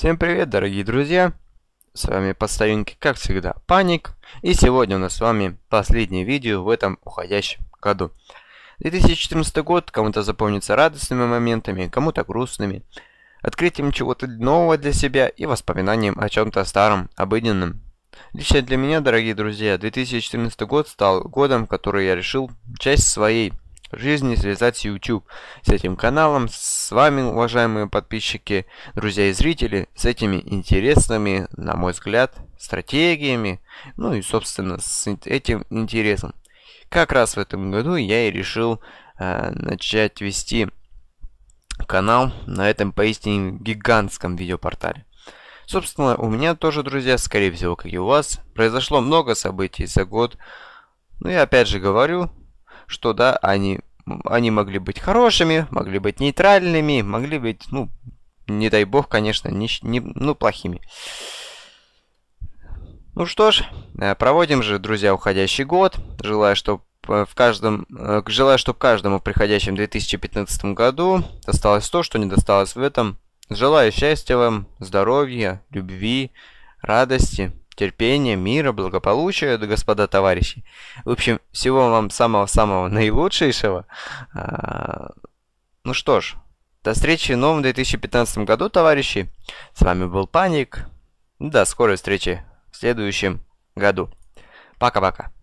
Всем привет, дорогие друзья! С вами по старинке, как всегда, Паник. И сегодня у нас с вами последнее видео в этом уходящем году. 2014 год кому-то запомнится радостными моментами, кому-то грустными, открытием чего-то нового для себя и воспоминанием о чем-то старом, обыденном. Лично для меня, дорогие друзья, 2014 год стал годом, в который я решил часть своей жизни связать с YouTube, с этим каналом, с с вами, уважаемые подписчики, друзья и зрители, с этими интересными, на мой взгляд, стратегиями, ну и, собственно, с этим интересом. Как раз в этом году я и решил э, начать вести канал на этом поистине гигантском видеопортале. Собственно, у меня тоже, друзья, скорее всего, как и у вас, произошло много событий за год. Ну и опять же говорю, что да, они они могли быть хорошими, могли быть нейтральными, могли быть, ну, не дай бог, конечно, не, не, ну, плохими. Ну что ж, э, проводим же, друзья, уходящий год. Желаю, чтобы э, в каждом, э, желаю, чтобы каждому в приходящем 2015 году досталось то, что не досталось в этом. Желаю счастья вам, здоровья, любви, радости терпения, мира, благополучия, господа товарищи. В общем, всего вам самого-самого наилучшего. А, ну что ж, до встречи в новом 2015 году, товарищи. С вами был Паник. До скорой встречи в следующем году. Пока-пока.